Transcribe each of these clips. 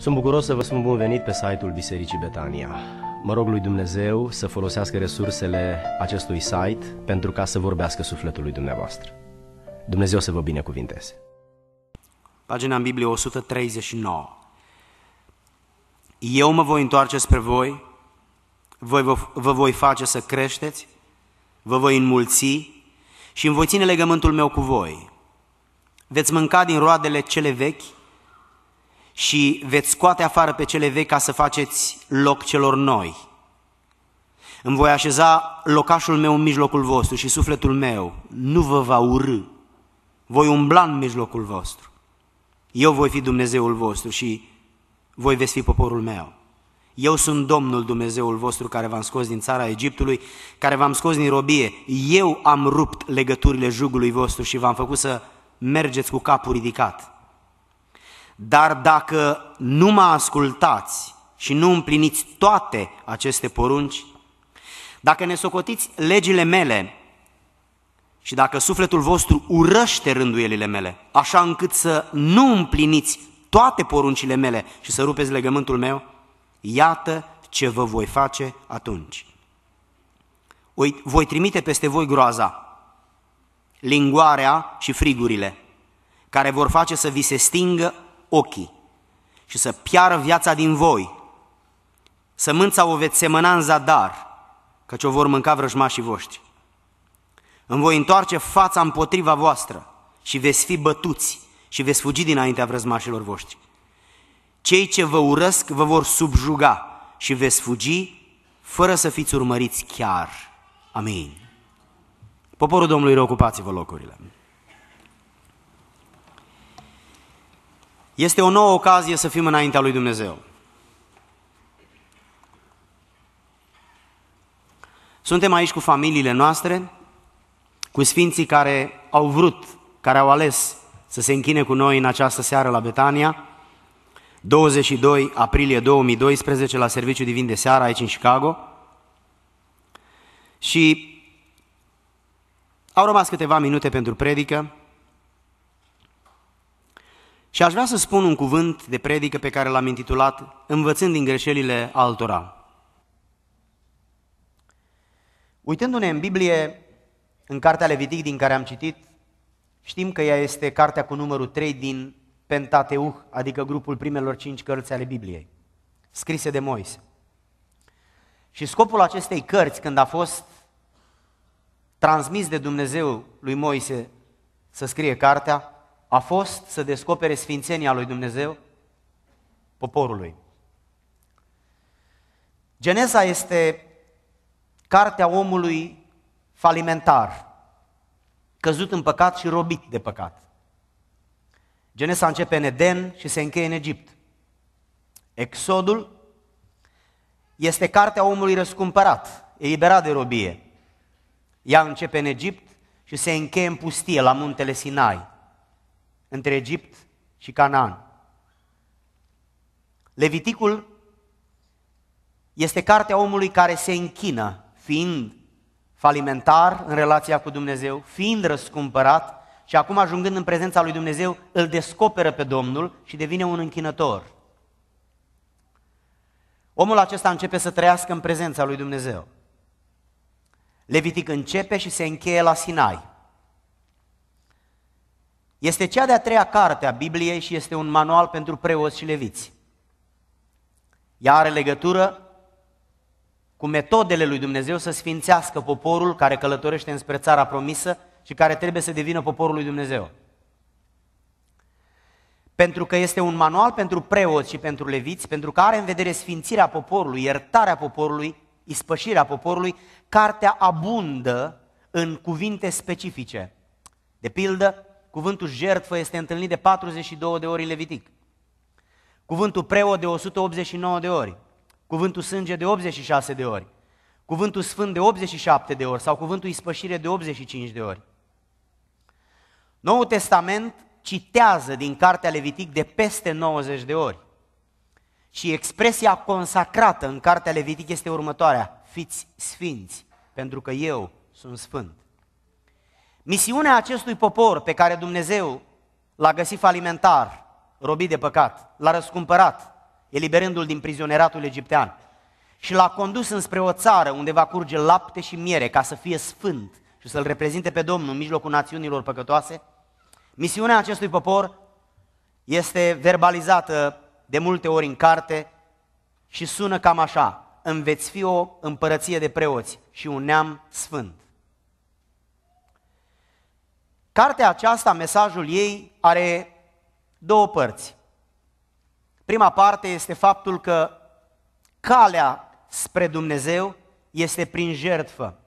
Sunt bucuros să vă spun bun venit pe site-ul Bisericii Betania. Mă rog lui Dumnezeu să folosească resursele acestui site pentru ca să vorbească sufletul lui dumneavoastră. Dumnezeu să vă binecuvinteze. Pagina în Biblie 139. Eu mă voi întoarce spre voi, voi vă, vă voi face să creșteți, vă voi înmulți și îmi voi ține legământul meu cu voi. Veți mânca din roadele cele vechi și veți scoate afară pe cele vechi ca să faceți loc celor noi. Îmi voi așeza locașul meu în mijlocul vostru și sufletul meu nu vă va urâ. Voi umbla în mijlocul vostru. Eu voi fi Dumnezeul vostru și voi veți fi poporul meu. Eu sunt Domnul Dumnezeul vostru care v-am scos din țara Egiptului, care v-am scos din robie. Eu am rupt legăturile jugului vostru și v-am făcut să mergeți cu capul ridicat. Dar dacă nu mă ascultați și nu împliniți toate aceste porunci, dacă ne socotiți legile mele și dacă sufletul vostru urăște rânduielile mele, așa încât să nu împliniți toate poruncile mele și să rupeți legământul meu, iată ce vă voi face atunci. Voi trimite peste voi groaza, lingoarea și frigurile, care vor face să vi se stingă ochii și să piară viața din voi. Sămânța o veți semăna în zadar, căci o vor mânca vrăjmașii voștri. Îmi voi întoarce fața împotriva voastră și veți fi bătuți și veți fugi dinaintea vrăzmașilor voștri. Cei ce vă urăsc vă vor subjuga și veți fugi fără să fiți urmăriți chiar. Amin. Poporul Domnului, reocupați-vă locurile. Este o nouă ocazie să fim înaintea lui Dumnezeu. Suntem aici cu familiile noastre, cu sfinții care au vrut, care au ales să se închine cu noi în această seară la Betania, 22 aprilie 2012 la Serviciu Divin de Seară aici în Chicago și au rămas câteva minute pentru predică, și aș vrea să spun un cuvânt de predică pe care l-am intitulat Învățând din greșelile altora. Uitându-ne în Biblie, în cartea Levitic din care am citit, știm că ea este cartea cu numărul 3 din Pentateuch, adică grupul primelor 5 cărți ale Bibliei, scrise de Moise. Și scopul acestei cărți, când a fost transmis de Dumnezeu lui Moise să scrie cartea, a fost să descopere sfințenia lui Dumnezeu poporului. Geneza este cartea omului falimentar, căzut în păcat și robit de păcat. Geneza începe în Eden și se încheie în Egipt. Exodul este cartea omului răscumpărat, eliberat de robie. Ea începe în Egipt și se încheie în pustie, la muntele Sinai între Egipt și Canaan. Leviticul este cartea omului care se închină, fiind falimentar în relația cu Dumnezeu, fiind răscumpărat și acum ajungând în prezența lui Dumnezeu, îl descoperă pe Domnul și devine un închinător. Omul acesta începe să trăiască în prezența lui Dumnezeu. Levitic începe și se încheie la Sinai. Este cea de-a treia carte a Bibliei și este un manual pentru preoți și leviți. Ea are legătură cu metodele lui Dumnezeu să sfințească poporul care călătorește înspre țara promisă și care trebuie să devină poporul lui Dumnezeu. Pentru că este un manual pentru preoți și pentru leviți, pentru că are în vedere sfințirea poporului, iertarea poporului, ispășirea poporului, cartea abundă în cuvinte specifice. De pildă, cuvântul jertfă este întâlnit de 42 de ori în Levitic. Cuvântul preot de 189 de ori, cuvântul sânge de 86 de ori, cuvântul sfânt de 87 de ori sau cuvântul ispășire de 85 de ori. Noul Testament citează din cartea Levitic de peste 90 de ori. Și expresia consacrată în cartea Levitic este următoarea, fiți sfinți, pentru că eu sunt sfânt. Misiunea acestui popor pe care Dumnezeu l-a găsit falimentar, robit de păcat, l-a răscumpărat, eliberându-l din prizoneratul egiptean și l-a condus înspre o țară unde va curge lapte și miere ca să fie sfânt și să-l reprezinte pe Domnul în mijlocul națiunilor păcătoase, misiunea acestui popor este verbalizată de multe ori în carte și sună cam așa, îmi veți fi o împărăție de preoți și un neam sfânt. Cartea aceasta, mesajul ei, are două părți. Prima parte este faptul că calea spre Dumnezeu este prin jertfă.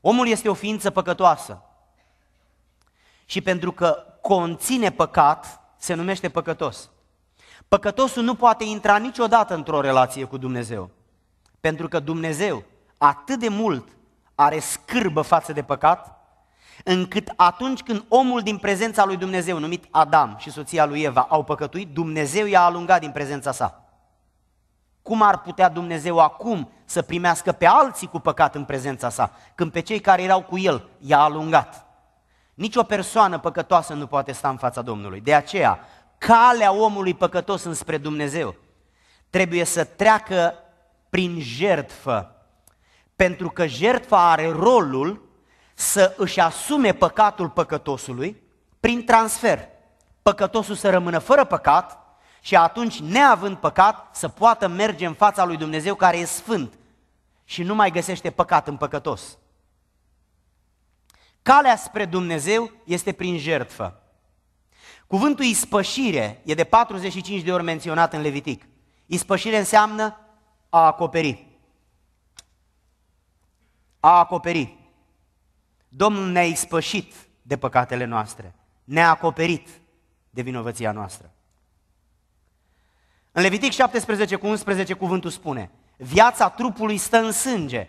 Omul este o ființă păcătoasă. Și pentru că conține păcat, se numește păcătos. Păcătosul nu poate intra niciodată într-o relație cu Dumnezeu. Pentru că Dumnezeu atât de mult are scârbă față de păcat, încât atunci când omul din prezența lui Dumnezeu, numit Adam și soția lui Eva, au păcătuit, Dumnezeu i-a alungat din prezența sa. Cum ar putea Dumnezeu acum să primească pe alții cu păcat în prezența sa, când pe cei care erau cu el i-a alungat? Nici o persoană păcătoasă nu poate sta în fața Domnului. De aceea, calea omului păcătos înspre Dumnezeu trebuie să treacă prin jertfă, pentru că jertfa are rolul să își asume păcatul păcătosului prin transfer. Păcătosul să rămână fără păcat și atunci, neavând păcat, să poată merge în fața lui Dumnezeu care e sfânt și nu mai găsește păcat în păcătos. Calea spre Dumnezeu este prin jertfă. Cuvântul ispășire e de 45 de ori menționat în Levitic. Ispășire înseamnă a acoperi. A acoperi. Domnul ne-a ispășit de păcatele noastre, ne-a acoperit de vinovăția noastră. În Levitic 17 cu 11 cuvântul spune, viața trupului stă în sânge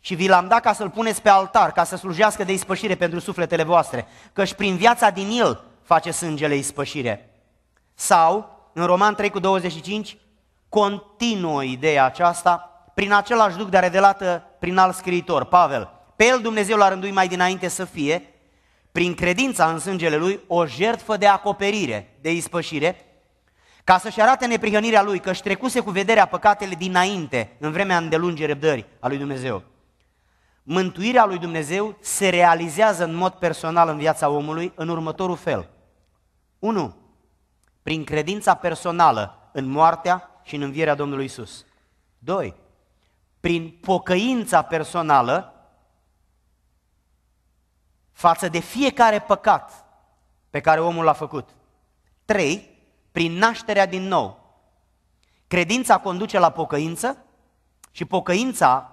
și vi l-am dat ca să-l puneți pe altar, ca să slujească de ispășire pentru sufletele voastre, căci prin viața din el face sângele ispășire. Sau, în Roman 3 cu 25, continuă ideea aceasta prin același duc de revelată prin alt scriitor, Pavel, pe el Dumnezeu l-a rânduit mai dinainte să fie, prin credința în sângele lui, o jertfă de acoperire, de ispășire, ca să-și arate neprihănirea lui, că își trecuse cu vederea păcatele dinainte, în vremea îndelungii răbdării a lui Dumnezeu. Mântuirea lui Dumnezeu se realizează în mod personal în viața omului în următorul fel. 1. Prin credința personală în moartea și în învierea Domnului Isus. 2. Prin pocăința personală față de fiecare păcat pe care omul l-a făcut. 3. Prin nașterea din nou. Credința conduce la pocăință și pocăința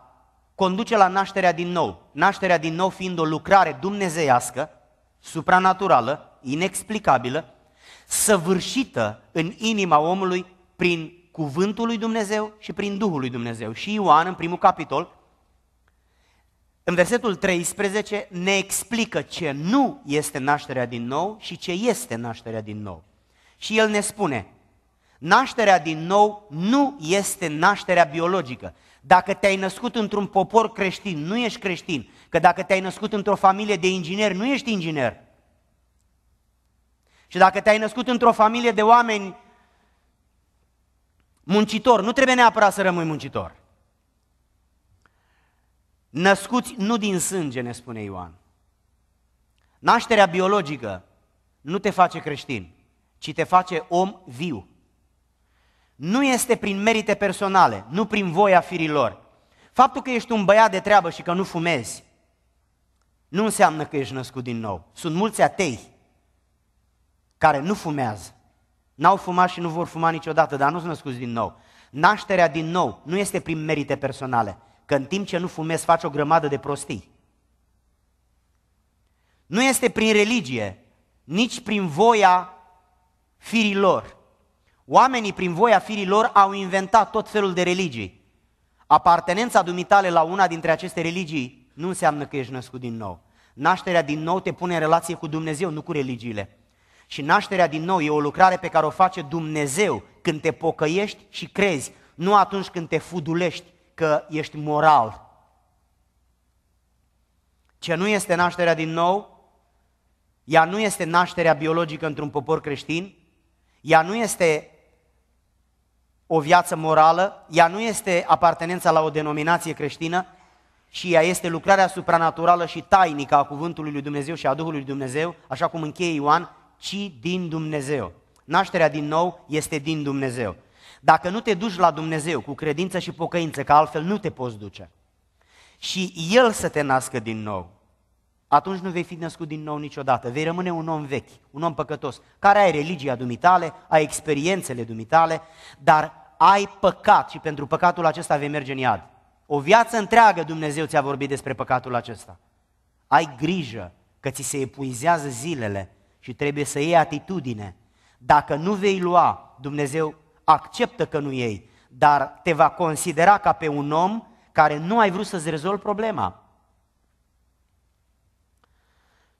conduce la nașterea din nou. Nașterea din nou fiind o lucrare dumnezeiască, supranaturală, inexplicabilă, săvârșită în inima omului prin cuvântul lui Dumnezeu și prin Duhul lui Dumnezeu. Și Ioan, în primul capitol, în versetul 13 ne explică ce nu este nașterea din nou și ce este nașterea din nou. Și el ne spune, nașterea din nou nu este nașterea biologică. Dacă te-ai născut într-un popor creștin, nu ești creștin. Că dacă te-ai născut într-o familie de ingineri, nu ești inginer. Și dacă te-ai născut într-o familie de oameni muncitori, nu trebuie neapărat să rămâi muncitor. Născuți nu din sânge, ne spune Ioan. Nașterea biologică nu te face creștin, ci te face om viu. Nu este prin merite personale, nu prin voia firilor. Faptul că ești un băiat de treabă și că nu fumezi, nu înseamnă că ești născut din nou. Sunt mulți atei care nu fumează. N-au fumat și nu vor fuma niciodată, dar nu sunt născuți din nou. Nașterea din nou nu este prin merite personale, că în timp ce nu fumezi faci o grămadă de prostii. Nu este prin religie, nici prin voia firilor. Oamenii prin voia firilor au inventat tot felul de religii. Apartenența dumitale la una dintre aceste religii nu înseamnă că ești născut din nou. Nașterea din nou te pune în relație cu Dumnezeu, nu cu religiile. Și nașterea din nou e o lucrare pe care o face Dumnezeu când te pocăiești și crezi, nu atunci când te fudulești că ești moral. Ce nu este nașterea din nou, ea nu este nașterea biologică într-un popor creștin, ea nu este o viață morală, ea nu este apartenența la o denominație creștină și ea este lucrarea supranaturală și tainică a cuvântului lui Dumnezeu și a Duhului lui Dumnezeu, așa cum încheie Ioan, ci din Dumnezeu. Nașterea din nou este din Dumnezeu. Dacă nu te duci la Dumnezeu cu credință și pocăință, că altfel nu te poți duce, și El să te nască din nou, atunci nu vei fi născut din nou niciodată. Vei rămâne un om vechi, un om păcătos, care ai religia dumitale, ai experiențele dumitale, dar ai păcat și pentru păcatul acesta vei merge în iad. O viață întreagă Dumnezeu ți-a vorbit despre păcatul acesta. Ai grijă că ți se epuizează zilele și trebuie să iei atitudine. Dacă nu vei lua, Dumnezeu acceptă că nu ei, dar te va considera ca pe un om care nu ai vrut să-ți rezolvi problema.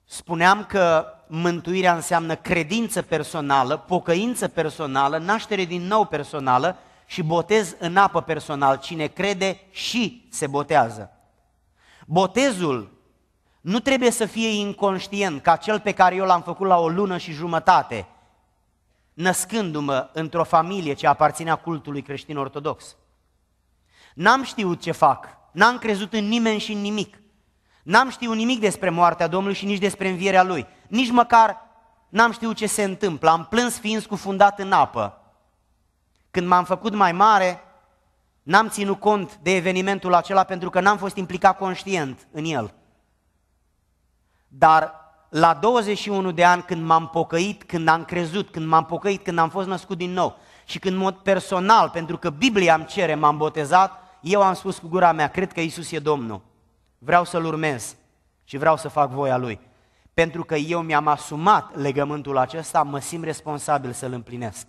Spuneam că mântuirea înseamnă credință personală, pocăință personală, naștere din nou personală și botez în apă personal. Cine crede și se botează. Botezul nu trebuie să fie inconștient, ca cel pe care eu l-am făcut la o lună și jumătate – născându-mă într-o familie ce aparținea cultului creștin ortodox. N-am știut ce fac, n-am crezut în nimeni și în nimic. N-am știut nimic despre moartea Domnului și nici despre învierea Lui. Nici măcar n-am știut ce se întâmplă. Am plâns fiind scufundat în apă. Când m-am făcut mai mare, n-am ținut cont de evenimentul acela pentru că n-am fost implicat conștient în el. Dar la 21 de ani când m-am pocăit, când am crezut, când m-am pocăit, când am fost născut din nou și când în mod personal, pentru că Biblia îmi cere, m-am botezat, eu am spus cu gura mea, cred că Isus e Domnul, vreau să-L urmez și vreau să fac voia Lui. Pentru că eu mi-am asumat legământul acesta, mă simt responsabil să-L împlinesc.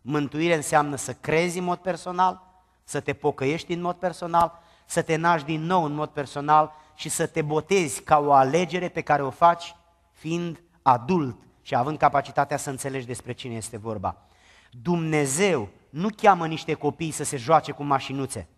Mântuire înseamnă să crezi în mod personal, să te pocăiești în mod personal, să te naști din nou în mod personal și să te botezi ca o alegere pe care o faci fiind adult și având capacitatea să înțelegi despre cine este vorba. Dumnezeu nu cheamă niște copii să se joace cu mașinuțe.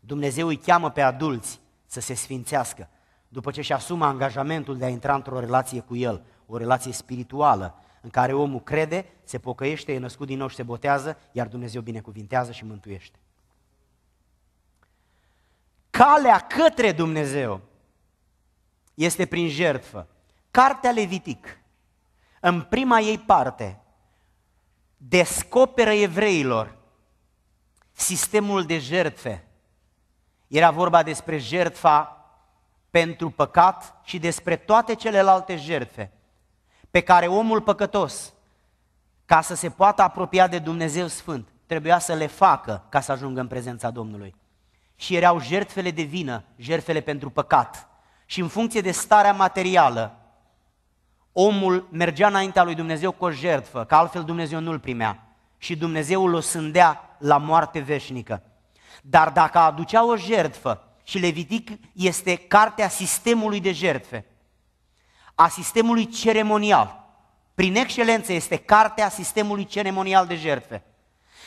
Dumnezeu îi cheamă pe adulți să se sfințească, după ce și asumă angajamentul de a intra într-o relație cu El, o relație spirituală, în care omul crede, se pocăiește, e născut din nou și se botează, iar Dumnezeu binecuvintează și mântuiește. Calea către Dumnezeu este prin jertfă. Cartea Levitic, în prima ei parte, descoperă evreilor sistemul de jertfe. Era vorba despre jertfa pentru păcat și despre toate celelalte jertfe pe care omul păcătos, ca să se poată apropia de Dumnezeu Sfânt, trebuia să le facă ca să ajungă în prezența Domnului. Și erau jertfele de vină, jertfele pentru păcat. Și în funcție de starea materială omul mergea înaintea lui Dumnezeu cu o jertfă, că altfel Dumnezeu nu-l primea. Și Dumnezeu o sândea la moarte veșnică. Dar dacă aducea o jertfă, și Levitic este cartea sistemului de jertfe, a sistemului ceremonial. Prin excelență este cartea sistemului ceremonial de jertfe.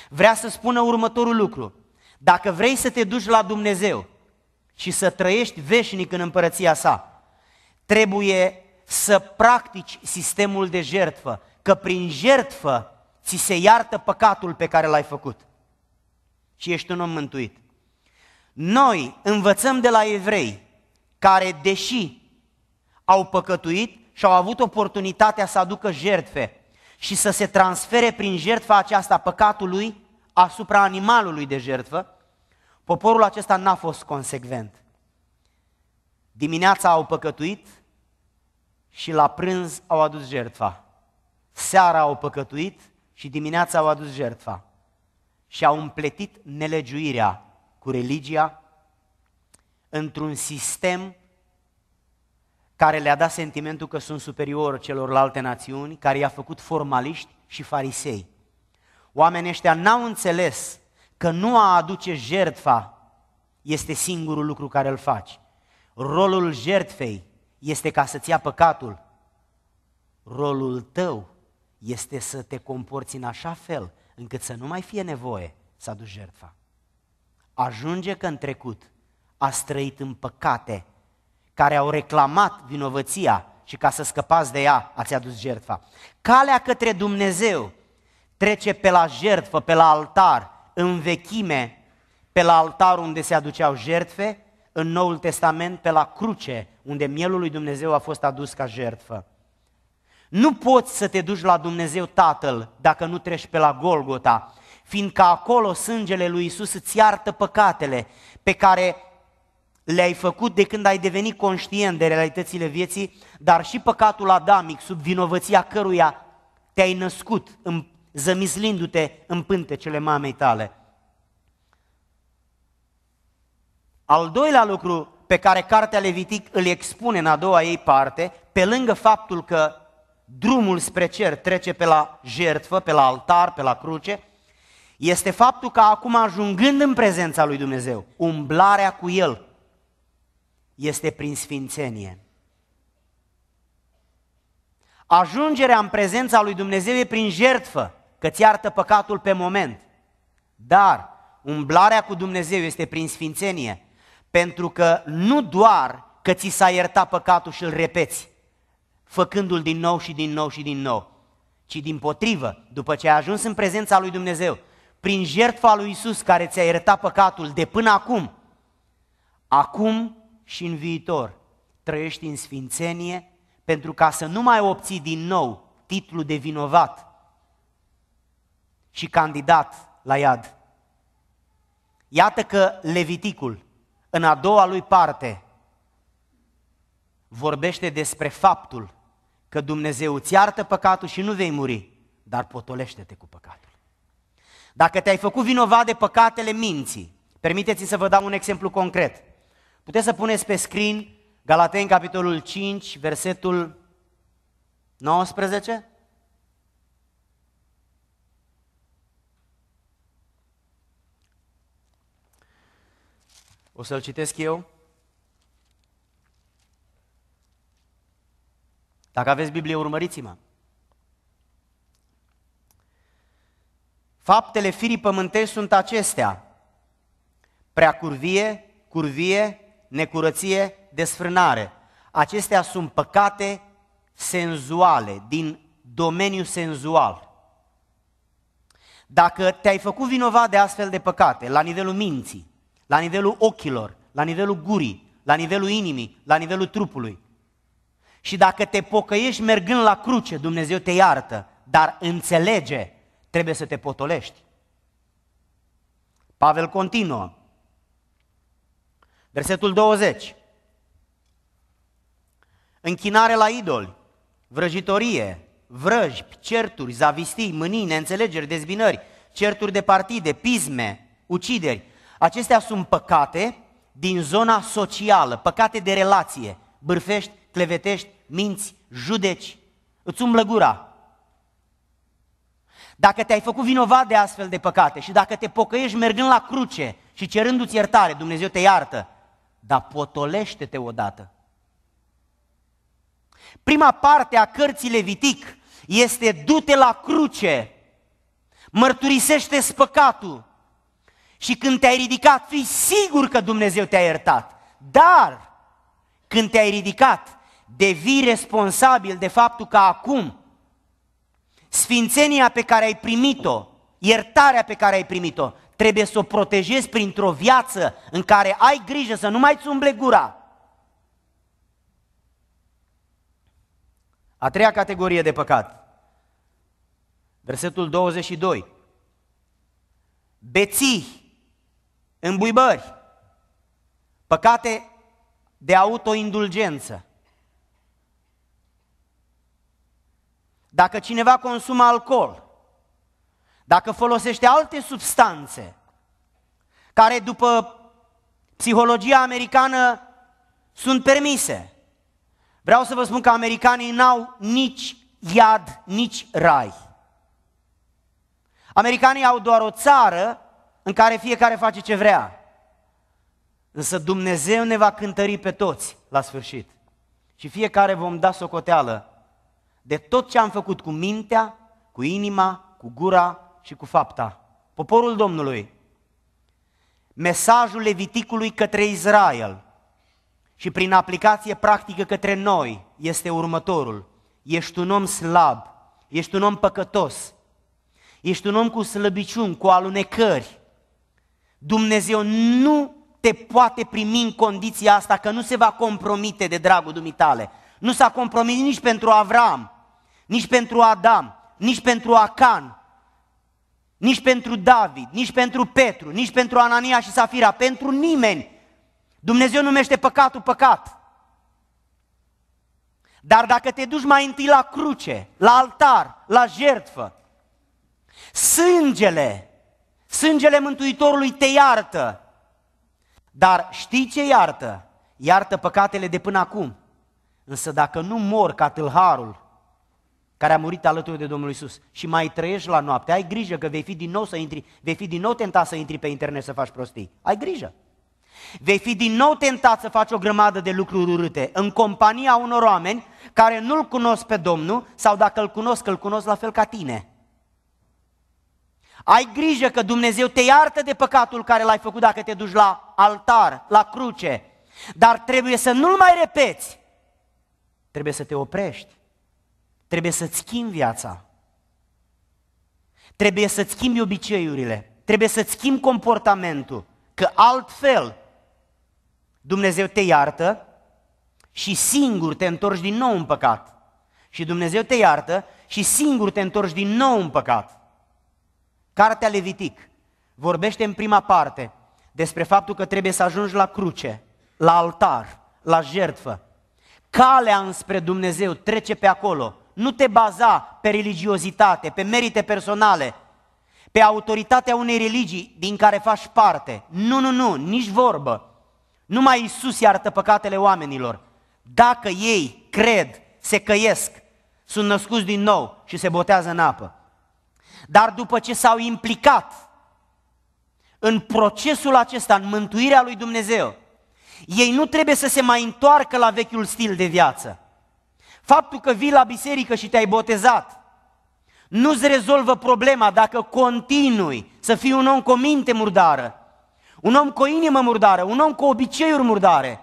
Vrea să spună următorul lucru. Dacă vrei să te duci la Dumnezeu și să trăiești veșnic în împărăția sa, trebuie să practici sistemul de jertfă, că prin jertfă ți se iartă păcatul pe care l-ai făcut și ești un om mântuit. Noi învățăm de la evrei care, deși au păcătuit și au avut oportunitatea să aducă jertfe și să se transfere prin jertfa aceasta păcatului asupra animalului de jertfă, poporul acesta n-a fost consecvent. Dimineața au păcătuit, și la prânz au adus jertfa. Seara au păcătuit și dimineața au adus jertfa. Și au împletit nelegiuirea cu religia într-un sistem care le-a dat sentimentul că sunt superior celorlalte națiuni, care i-a făcut formaliști și farisei. Oamenii ăștia n-au înțeles că nu a aduce jertfa este singurul lucru care îl faci. Rolul jertfei este ca să-ți ia păcatul. Rolul tău este să te comporți în așa fel încât să nu mai fie nevoie să aduci jertfa. Ajunge că în trecut a trăit în păcate care au reclamat vinovăția și ca să scăpați de ea ați adus jertfa. Calea către Dumnezeu trece pe la jertfă, pe la altar, în vechime, pe la altar unde se aduceau jertfe, în Noul Testament pe la cruce, unde mielul lui Dumnezeu a fost adus ca jertfă. Nu poți să te duci la Dumnezeu Tatăl dacă nu treci pe la Golgota, fiindcă acolo sângele lui Isus îți iartă păcatele pe care le-ai făcut de când ai devenit conștient de realitățile vieții, dar și păcatul adamic, sub vinovăția căruia te-ai născut, zămislindu-te în pântecele mamei tale. Al doilea lucru pe care cartea Levitic îl expune în a doua ei parte, pe lângă faptul că drumul spre cer trece pe la jertfă, pe la altar, pe la cruce, este faptul că acum ajungând în prezența lui Dumnezeu, umblarea cu El este prin sfințenie. Ajungerea în prezența lui Dumnezeu e prin jertfă, că ți iartă păcatul pe moment. Dar umblarea cu Dumnezeu este prin sfințenie, pentru că nu doar că ți s-a iertat păcatul și îl repeți, făcându-l din nou și din nou și din nou, ci din potrivă, după ce ai ajuns în prezența lui Dumnezeu, prin jertfa lui Isus care ți-a iertat păcatul de până acum, acum și în viitor, trăiești în sfințenie pentru ca să nu mai obții din nou titlul de vinovat și candidat la iad. Iată că Leviticul în a doua lui parte, vorbește despre faptul că Dumnezeu îți iartă păcatul și nu vei muri, dar potolește-te cu păcatul. Dacă te-ai făcut vinovat de păcatele minții, permiteți-mi să vă dau un exemplu concret. Puteți să puneți pe screen Galateni, capitolul 5, versetul 19? O să-l citesc eu. Dacă aveți Biblie, urmăriți-mă. Faptele firii pământești sunt acestea. Prea curvie, curvie, necurăție, desfrânare. Acestea sunt păcate senzuale, din domeniul senzual. Dacă te-ai făcut vinovat de astfel de păcate, la nivelul minții, la nivelul ochilor, la nivelul gurii, la nivelul inimii, la nivelul trupului. Și dacă te pocăiești mergând la cruce, Dumnezeu te iartă, dar înțelege, trebuie să te potolești. Pavel continuă. Versetul 20. Închinare la idoli, vrăjitorie, vrăji, certuri, zavistii, mânii, neînțelegeri, dezbinări, certuri de partide, pisme, ucideri, Acestea sunt păcate din zona socială, păcate de relație. Bârfești, clevetești, minți, judeci, îți umblă gura. Dacă te-ai făcut vinovat de astfel de păcate și dacă te pocăiești mergând la cruce și cerându-ți iertare, Dumnezeu te iartă, dar potolește-te odată. Prima parte a cărții Levitic este du-te la cruce, mărturisește-ți păcatul, și când te-ai ridicat, fii sigur că Dumnezeu te-a iertat. Dar când te-ai ridicat, devii responsabil de faptul că acum sfințenia pe care ai primit-o, iertarea pe care ai primit-o, trebuie să o protejezi printr-o viață în care ai grijă să nu mai îți umble gura. A treia categorie de păcat, versetul 22. Beții îmbuibări, păcate de autoindulgență. Dacă cineva consumă alcool, dacă folosește alte substanțe, care după psihologia americană sunt permise. Vreau să vă spun că americanii n-au nici iad, nici rai. Americanii au doar o țară în care fiecare face ce vrea. Însă Dumnezeu ne va cântări pe toți la sfârșit. Și fiecare vom da socoteală de tot ce am făcut cu mintea, cu inima, cu gura și cu fapta. Poporul Domnului, mesajul Leviticului către Israel și prin aplicație practică către noi este următorul. Ești un om slab, ești un om păcătos, ești un om cu slăbiciuni, cu alunecări, Dumnezeu nu te poate primi în condiția asta că nu se va compromite de dragul dumitale. Nu s-a compromis nici pentru Avram, nici pentru Adam, nici pentru Acan, nici pentru David, nici pentru Petru, nici pentru Anania și Safira, pentru nimeni. Dumnezeu numește păcatul păcat. Dar dacă te duci mai întâi la cruce, la altar, la jertfă, sângele Sângele Mântuitorului te iartă. Dar știi ce iartă? Iartă păcatele de până acum. Însă dacă nu mor ca tâlharul care a murit alături de Domnul Isus și mai trăiești la noapte, ai grijă că vei fi din nou să intri, vei fi din nou tentat să intri pe internet să faci prostii. Ai grijă. Vei fi din nou tentat să faci o grămadă de lucruri urâte în compania unor oameni care nu-L cunosc pe Domnul sau dacă îl cunosc, îl cunosc la fel ca tine. Ai grijă că Dumnezeu te iartă de păcatul care l-ai făcut dacă te duci la altar, la cruce, dar trebuie să nu-l mai repeți. Trebuie să te oprești. Trebuie să-ți schimbi viața. Trebuie să-ți schimbi obiceiurile. Trebuie să-ți schimbi comportamentul. Că altfel Dumnezeu te iartă și singur te întorci din nou în păcat. Și Dumnezeu te iartă și singur te întorci din nou în păcat. Cartea Levitic vorbește în prima parte despre faptul că trebuie să ajungi la cruce, la altar, la jertfă. Calea înspre Dumnezeu trece pe acolo. Nu te baza pe religiozitate, pe merite personale, pe autoritatea unei religii din care faci parte. Nu, nu, nu, nici vorbă. Numai Isus iartă păcatele oamenilor. Dacă ei cred, se căiesc, sunt născuți din nou și se botează în apă. Dar după ce s-au implicat în procesul acesta, în mântuirea lui Dumnezeu, ei nu trebuie să se mai întoarcă la vechiul stil de viață. Faptul că vii la biserică și te-ai botezat nu-ți rezolvă problema dacă continui să fii un om cu o minte murdară, un om cu o inimă murdară, un om cu obiceiuri murdare.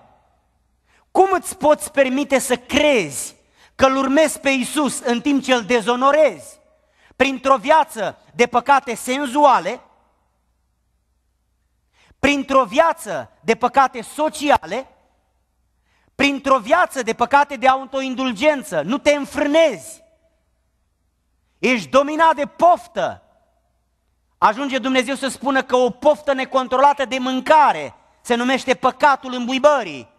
Cum îți poți permite să crezi că îl urmezi pe Iisus în timp ce îl dezonorezi? printr-o viață de păcate senzuale, printr-o viață de păcate sociale, printr-o viață de păcate de autoindulgență. Nu te înfrânezi. Ești dominat de poftă. Ajunge Dumnezeu să spună că o poftă necontrolată de mâncare se numește păcatul îmbuibării.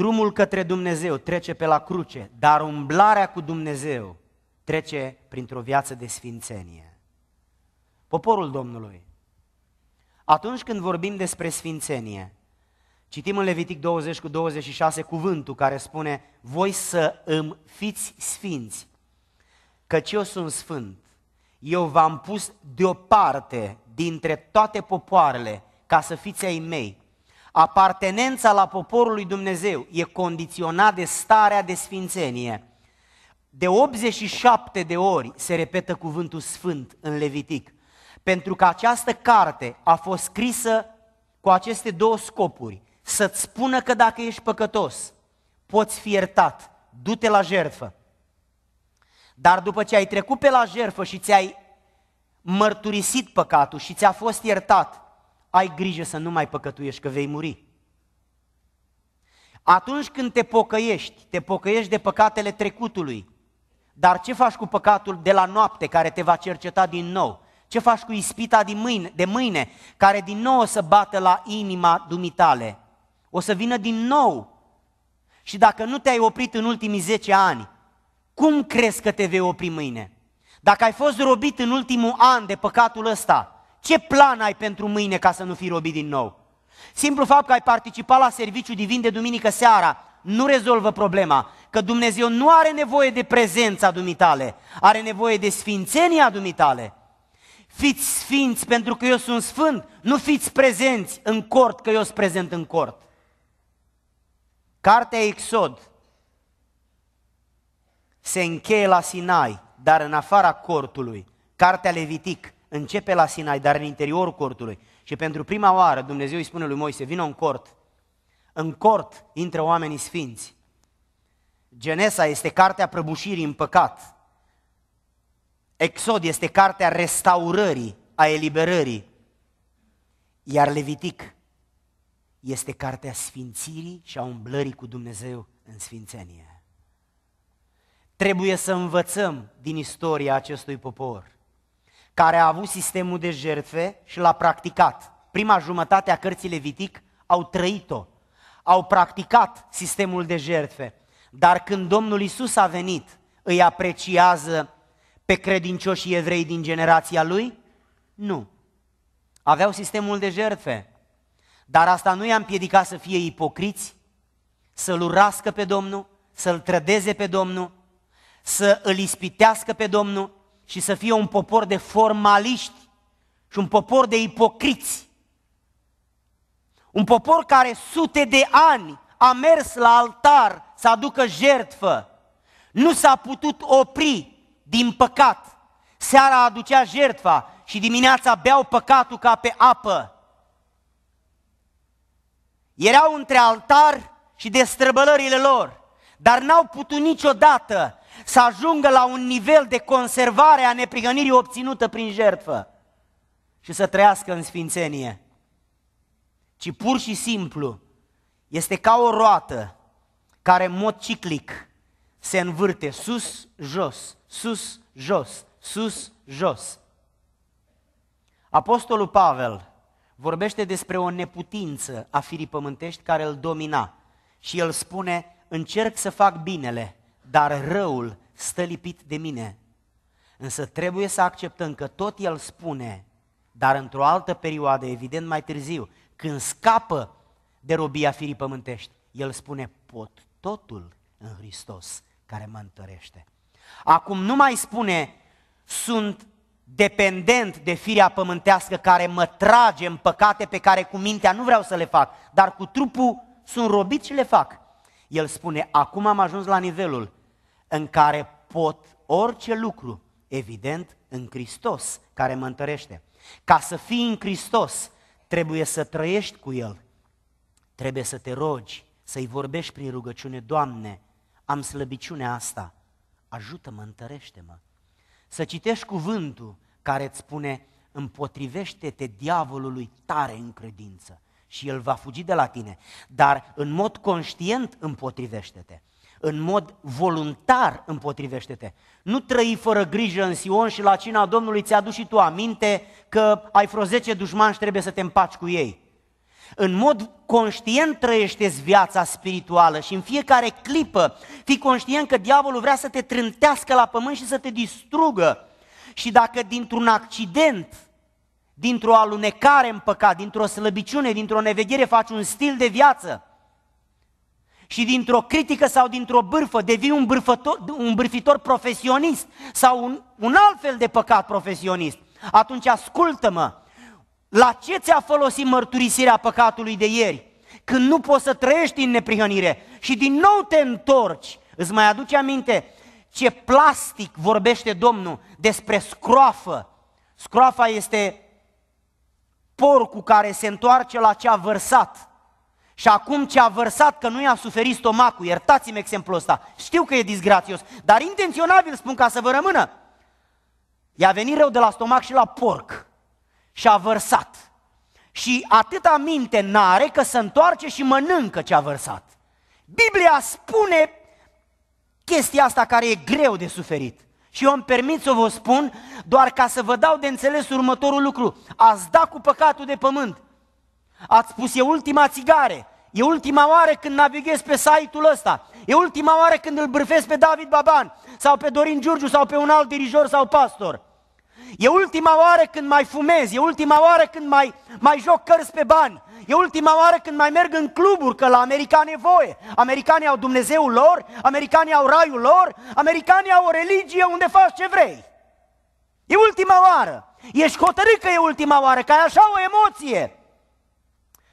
Drumul către Dumnezeu trece pe la cruce, dar umblarea cu Dumnezeu trece printr-o viață de sfințenie. Poporul Domnului, atunci când vorbim despre sfințenie, citim în Levitic 20 cu 26 cuvântul care spune Voi să îmi fiți sfinți, căci eu sunt sfânt. Eu v-am pus deoparte dintre toate popoarele ca să fiți ai mei Apartenența la poporul lui Dumnezeu e condiționat de starea de sfințenie. De 87 de ori se repetă cuvântul sfânt în Levitic, pentru că această carte a fost scrisă cu aceste două scopuri, să-ți spună că dacă ești păcătos, poți fi iertat, du-te la jertfă. Dar după ce ai trecut pe la jertfă și ți-ai mărturisit păcatul și ți-a fost iertat, ai grijă să nu mai păcătuiești, că vei muri. Atunci când te pocăiești, te pocăiești de păcatele trecutului, dar ce faci cu păcatul de la noapte care te va cerceta din nou? Ce faci cu ispita din mâine, de mâine care din nou o să bată la inima dumitale? O să vină din nou. Și dacă nu te-ai oprit în ultimii 10 ani, cum crezi că te vei opri mâine? Dacă ai fost robit în ultimul an de păcatul ăsta, ce plan ai pentru mâine ca să nu fii robit din nou? Simplu fapt că ai participat la serviciu divin de duminică seara nu rezolvă problema, că Dumnezeu nu are nevoie de prezența dumitale, are nevoie de sfințenia dumitale. Fiți sfinți pentru că eu sunt sfânt, nu fiți prezenți în cort că eu sunt prezent în cort. Cartea Exod se încheie la Sinai, dar în afara cortului. Cartea Levitic începe la Sinai, dar în interiorul cortului. Și pentru prima oară Dumnezeu îi spune lui Moise, vină în cort. În cort intră oamenii sfinți. Genesa este cartea prăbușirii în păcat. Exod este cartea restaurării, a eliberării. Iar Levitic este cartea sfințirii și a umblării cu Dumnezeu în sfințenie. Trebuie să învățăm din istoria acestui popor care a avut sistemul de jertfe și l-a practicat. Prima jumătate a cărții Levitic au trăit-o, au practicat sistemul de jertfe. Dar când Domnul Isus a venit, îi apreciază pe credincioșii evrei din generația lui? Nu. Aveau sistemul de jertfe. Dar asta nu i-a împiedicat să fie ipocriți, să-L urască pe Domnul, să-L trădeze pe Domnul, să îl ispitească pe Domnul, și să fie un popor de formaliști și un popor de ipocriți. Un popor care sute de ani a mers la altar să aducă jertfă, nu s-a putut opri din păcat. Seara aducea jertfa și dimineața beau păcatul ca pe apă. Erau între altar și destrăbălările lor, dar n-au putut niciodată să ajungă la un nivel de conservare a neprihănirii obținută prin jertfă și să trăiască în sfințenie, ci pur și simplu este ca o roată care în mod ciclic se învârte sus, jos, sus, jos, sus, jos. Apostolul Pavel vorbește despre o neputință a firii pământești care îl domina și el spune, încerc să fac binele, dar răul stă lipit de mine. Însă trebuie să acceptăm că tot el spune, dar într-o altă perioadă, evident mai târziu, când scapă de robia firii pământești, el spune, pot totul în Hristos care mă întărește. Acum nu mai spune, sunt dependent de firea pământească care mă trage în păcate pe care cu mintea nu vreau să le fac, dar cu trupul sunt robit și le fac. El spune, acum am ajuns la nivelul în care pot orice lucru, evident, în Hristos, care mă întărește. Ca să fii în Hristos, trebuie să trăiești cu El, trebuie să te rogi, să-i vorbești prin rugăciune, Doamne, am slăbiciunea asta, ajută-mă, întărește-mă. Să citești cuvântul care îți spune, împotrivește-te diavolului tare în credință și el va fugi de la tine, dar în mod conștient împotrivește-te în mod voluntar împotrivește-te. Nu trăi fără grijă în Sion și la cina Domnului ți dus și tu aminte că ai vreo 10 dușmani și trebuie să te împaci cu ei. În mod conștient trăiește viața spirituală și în fiecare clipă fii conștient că diavolul vrea să te trântească la pământ și să te distrugă. Și dacă dintr-un accident, dintr-o alunecare în păcat, dintr-o slăbiciune, dintr-o neveghere faci un stil de viață, și dintr-o critică sau dintr-o bârfă devii un, un bârfitor profesionist sau un, un alt fel de păcat profesionist, atunci ascultă-mă, la ce ți-a folosit mărturisirea păcatului de ieri? Când nu poți să trăiești în neprihănire și din nou te întorci, îți mai aduce aminte ce plastic vorbește Domnul despre scroafă. Scroafa este porcul care se întoarce la ce a vărsat. Și acum ce a vărsat că nu i-a suferit stomacul, iertați-mi exemplul ăsta, știu că e disgrațios, dar intenționabil spun ca să vă rămână. I-a venit rău de la stomac și la porc și a vărsat. Și atâta minte n-are că se întoarce și mănâncă ce a vărsat. Biblia spune chestia asta care e greu de suferit. Și eu îmi permit să vă spun doar ca să vă dau de înțeles următorul lucru. Ați dat cu păcatul de pământ Ați spus, e ultima țigare, e ultima oară când navighez pe site-ul ăsta, e ultima oară când îl bârfesc pe David Baban sau pe Dorin Giurgiu sau pe un alt dirijor sau pastor. E ultima oară când mai fumez, e ultima oară când mai, mai joc cărți pe bani, e ultima oară când mai merg în cluburi, că la americani e voie. Americanii au Dumnezeul lor, americanii au raiul lor, americanii au o religie unde faci ce vrei. E ultima oară. Ești hotărât că e ultima oară, că ai așa o emoție.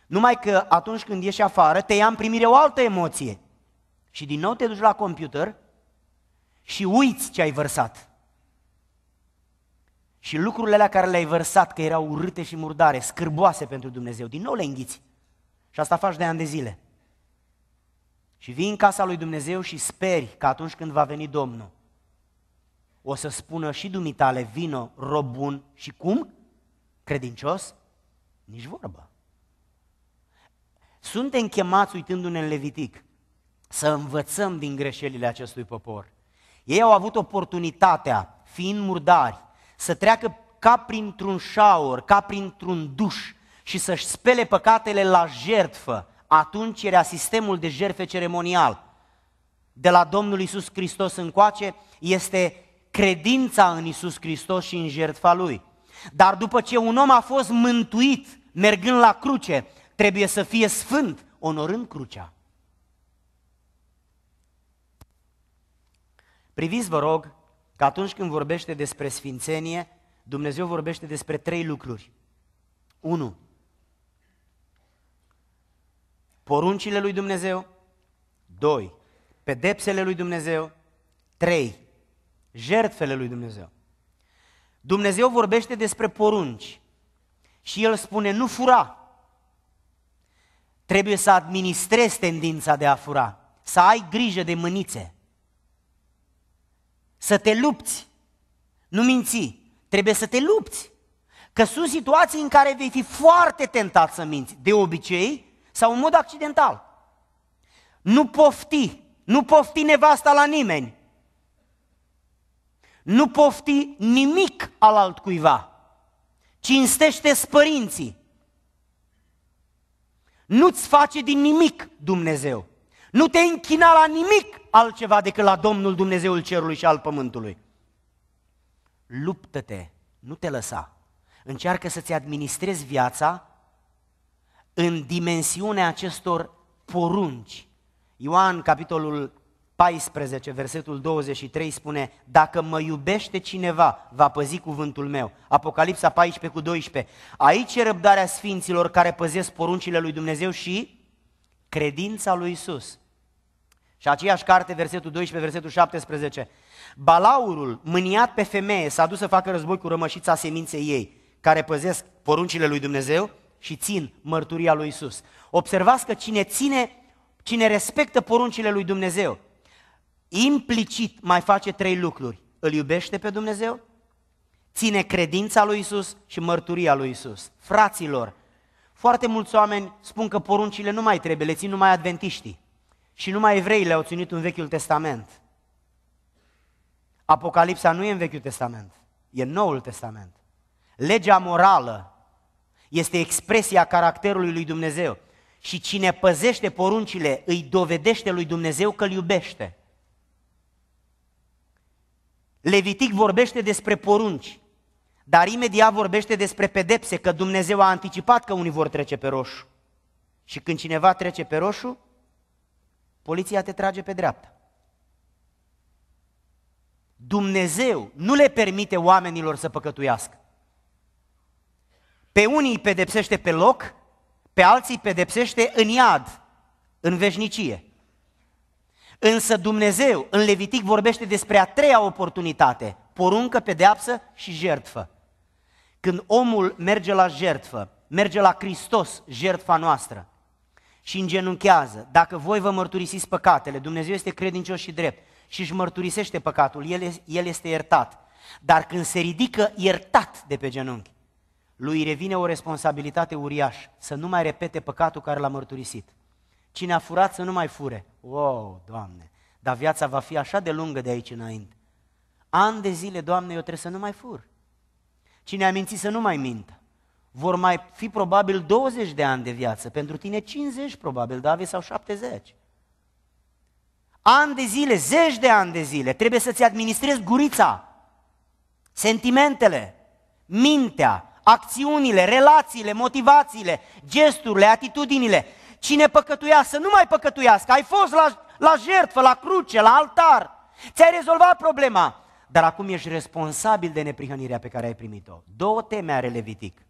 Numai că atunci când ieși afară, te ia în primire o altă emoție. Și din nou te duci la computer și uiți ce ai vărsat. Și lucrurile alea care le-ai vărsat, că erau urâte și murdare, scârboase pentru Dumnezeu, din nou le înghiți. Și asta faci de ani de zile. Și vii în casa lui Dumnezeu și speri că atunci când va veni Domnul, o să spună și dumitale, vino, rob bun și cum? Credincios? Nici vorba. Suntem chemați, uitându-ne în Levitic, să învățăm din greșelile acestui popor. Ei au avut oportunitatea, fiind murdari, să treacă ca printr-un șaur, ca printr-un duș și să-și spele păcatele la jertfă. Atunci era sistemul de jertfe ceremonial. De la Domnul Isus Hristos încoace este credința în Isus Hristos și în jertfa Lui. Dar după ce un om a fost mântuit mergând la cruce, trebuie să fie sfânt, onorând crucea. Priviți, vă rog, că atunci când vorbește despre sfințenie, Dumnezeu vorbește despre trei lucruri. unu, Poruncile lui Dumnezeu. doi, Pedepsele lui Dumnezeu. trei, Jertfele lui Dumnezeu. Dumnezeu vorbește despre porunci și El spune nu fura, Trebuie să administrezi tendința de a fura, să ai grijă de mânițe, să te lupți, nu minți, trebuie să te lupți. Că sunt situații în care vei fi foarte tentat să minți, de obicei sau în mod accidental. Nu pofti, nu pofti nevasta la nimeni. Nu pofti nimic al altcuiva. Cinstește-ți părinții. Nu-ți face din nimic Dumnezeu. Nu te închina la nimic altceva decât la Domnul Dumnezeul cerului și al pământului. Luptă-te, nu te lăsa. Încearcă să-ți administrezi viața în dimensiunea acestor porunci. Ioan, capitolul 14, versetul 23 spune, dacă mă iubește cineva, va păzi cuvântul meu. Apocalipsa 14 cu 12. Aici e răbdarea sfinților care păzesc poruncile lui Dumnezeu și credința lui Isus. Și aceeași carte, versetul 12, versetul 17. Balaurul, mâniat pe femeie, s-a dus să facă război cu rămășița seminței ei, care păzesc poruncile lui Dumnezeu și țin mărturia lui Isus. Observați că cine ține, cine respectă poruncile lui Dumnezeu, implicit mai face trei lucruri. Îl iubește pe Dumnezeu, ține credința lui Isus și mărturia lui Isus. Fraților, foarte mulți oameni spun că poruncile nu mai trebuie, le țin numai adventiștii. Și numai evrei le-au ținut în Vechiul Testament. Apocalipsa nu e în Vechiul Testament, e în Noul Testament. Legea morală este expresia caracterului lui Dumnezeu. Și cine păzește poruncile îi dovedește lui Dumnezeu că îl iubește. Levitic vorbește despre porunci, dar imediat vorbește despre pedepse, că Dumnezeu a anticipat că unii vor trece pe roșu. Și când cineva trece pe roșu, poliția te trage pe dreapta. Dumnezeu nu le permite oamenilor să păcătuiască. Pe unii îi pedepsește pe loc, pe alții îi pedepsește în iad, în veșnicie. Însă Dumnezeu în Levitic vorbește despre a treia oportunitate, poruncă, pedeapsă și jertfă. Când omul merge la jertfă, merge la Hristos, jertfa noastră, și îngenunchează, dacă voi vă mărturisiți păcatele, Dumnezeu este credincios și drept și își mărturisește păcatul, el, el este iertat. Dar când se ridică iertat de pe genunchi, lui revine o responsabilitate uriașă să nu mai repete păcatul care l-a mărturisit. Cine a furat să nu mai fure. Wow, Doamne! Dar viața va fi așa de lungă de aici înainte. An de zile, Doamne, eu trebuie să nu mai fur. Cine a mințit să nu mai mintă. Vor mai fi probabil 20 de ani de viață, pentru tine 50 probabil, David, sau 70. An de zile, zeci de ani de zile, trebuie să-ți administrezi gurița, sentimentele, mintea, acțiunile, relațiile, motivațiile, gesturile, atitudinile cine păcătuia să nu mai păcătuiască. Ai fost la, la jertfă, la cruce, la altar. Ți-ai rezolvat problema. Dar acum ești responsabil de neprihănirea pe care ai primit-o. Două teme are Levitic.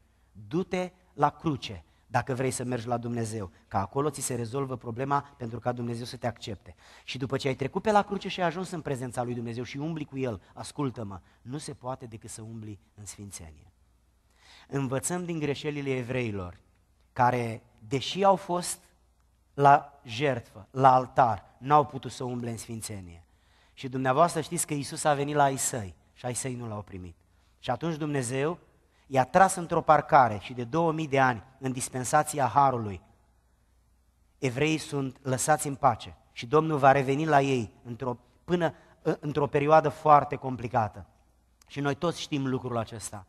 Du-te la cruce dacă vrei să mergi la Dumnezeu, ca acolo ți se rezolvă problema pentru ca Dumnezeu să te accepte. Și după ce ai trecut pe la cruce și ai ajuns în prezența lui Dumnezeu și umbli cu El, ascultă-mă, nu se poate decât să umbli în sfințenie. Învățăm din greșelile evreilor care, deși au fost la jertfă, la altar, n-au putut să umble în sfințenie. Și dumneavoastră știți că Isus a venit la ai săi și ai săi nu l-au primit. Și atunci Dumnezeu i-a tras într-o parcare și de 2000 de ani în dispensația Harului. Evreii sunt lăsați în pace și Domnul va reveni la ei într-o, până într-o perioadă foarte complicată. Și noi toți știm lucrul acesta.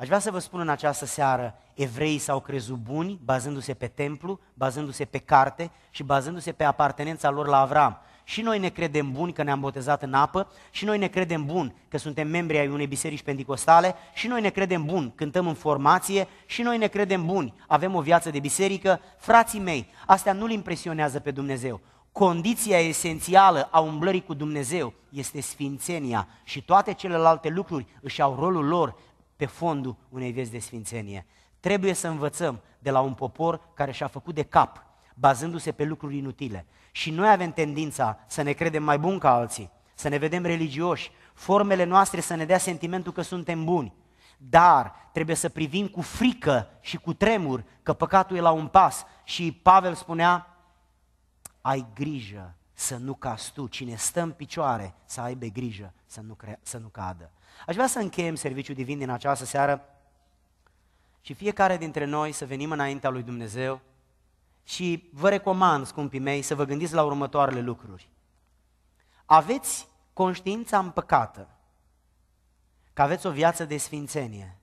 Aș vrea să vă spun în această seară, evreii s-au crezut buni bazându-se pe templu, bazându-se pe carte și bazându-se pe apartenența lor la Avram. Și noi ne credem buni că ne-am botezat în apă, și noi ne credem bun că suntem membri ai unei biserici pentecostale, și noi ne credem bun, cântăm în formație, și noi ne credem buni, avem o viață de biserică. Frații mei, astea nu-L impresionează pe Dumnezeu. Condiția esențială a umblării cu Dumnezeu este sfințenia și toate celelalte lucruri își au rolul lor pe fondul unei vieți de sfințenie. Trebuie să învățăm de la un popor care și-a făcut de cap, bazându-se pe lucruri inutile. Și noi avem tendința să ne credem mai buni ca alții, să ne vedem religioși, formele noastre să ne dea sentimentul că suntem buni. Dar trebuie să privim cu frică și cu tremur că păcatul e la un pas. Și Pavel spunea, ai grijă să nu cazi tu, cine stă în picioare să aibă grijă să nu, cre- să nu cadă. Aș vrea să încheiem serviciul divin din această seară și fiecare dintre noi să venim înaintea lui Dumnezeu și vă recomand, scumpii mei, să vă gândiți la următoarele lucruri. Aveți conștiința împăcată, că aveți o viață de sfințenie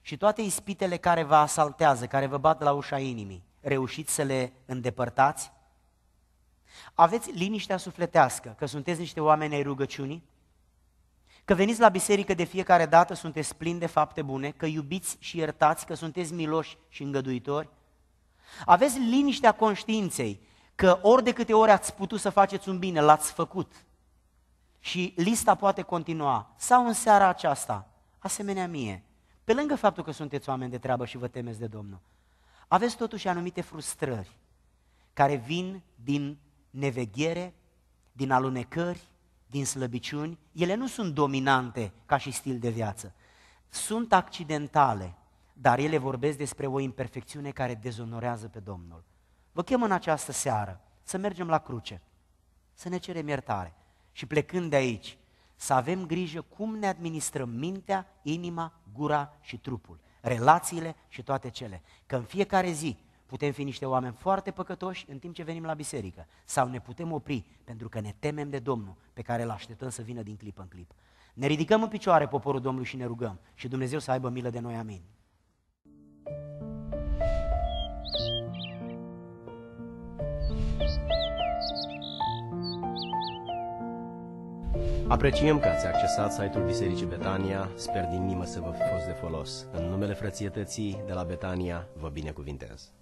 și toate ispitele care vă asaltează, care vă bat la ușa inimii, reușiți să le îndepărtați? Aveți liniștea sufletească, că sunteți niște oameni ai rugăciunii? că veniți la biserică de fiecare dată, sunteți plini de fapte bune, că iubiți și iertați, că sunteți miloși și îngăduitori? Aveți liniștea conștiinței că ori de câte ori ați putut să faceți un bine, l-ați făcut. Și lista poate continua. Sau în seara aceasta, asemenea mie, pe lângă faptul că sunteți oameni de treabă și vă temeți de Domnul, aveți totuși anumite frustrări care vin din neveghere, din alunecări, din slăbiciuni, ele nu sunt dominante ca și stil de viață. Sunt accidentale, dar ele vorbesc despre o imperfecțiune care dezonorează pe Domnul. Vă chem în această seară să mergem la cruce, să ne cerem iertare și plecând de aici să avem grijă cum ne administrăm mintea, inima, gura și trupul, relațiile și toate cele. Că în fiecare zi Putem fi niște oameni foarte păcătoși în timp ce venim la biserică. Sau ne putem opri pentru că ne temem de Domnul pe care îl așteptăm să vină din clip în clip. Ne ridicăm în picioare poporul Domnului și ne rugăm și Dumnezeu să aibă milă de noi. Amin. Apreciem că ați accesat site-ul Bisericii Betania. Sper din inimă să vă fi fost de folos. În numele frățietății de la Betania, vă binecuvintez.